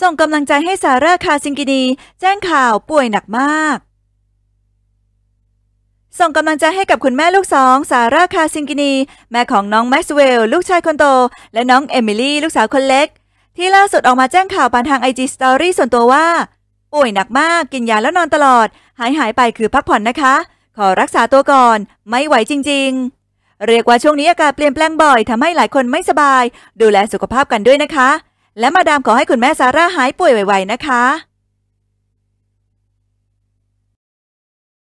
ส่งกำลังใจให้ซาร่าคาซิงกินีแจ้งข่าวป่วยหนักมาก ส่งกำลังใจให้กับคุณแม่ลูกสองซาร่าคาซิงกินี แม่ของน้องแม็กซ์เวลล์ลูกชายคนโต และน้องเอมิลี่ ลูกสาวคนเล็ก ที่ล่าสุดออกมาแจ้งข่าวผ่านทางไอจีสตอรี่ส่วนตัวว่า ป่วยหนักมากกินยาแล้วนอนตลอด หายหายไปคือพักผ่อนนะคะ ขอรักษาตัวก่อนไม่ไหวจริงๆ เรียกว่าช่วงนี้อากาศเปลี่ยนแปลงบ่อยทำให้หลายคนไม่สบาย ดูแลสุขภาพกันด้วยนะคะและมาดามขอให้คุณแม่ซาร่าหายป่วยไวๆนะคะ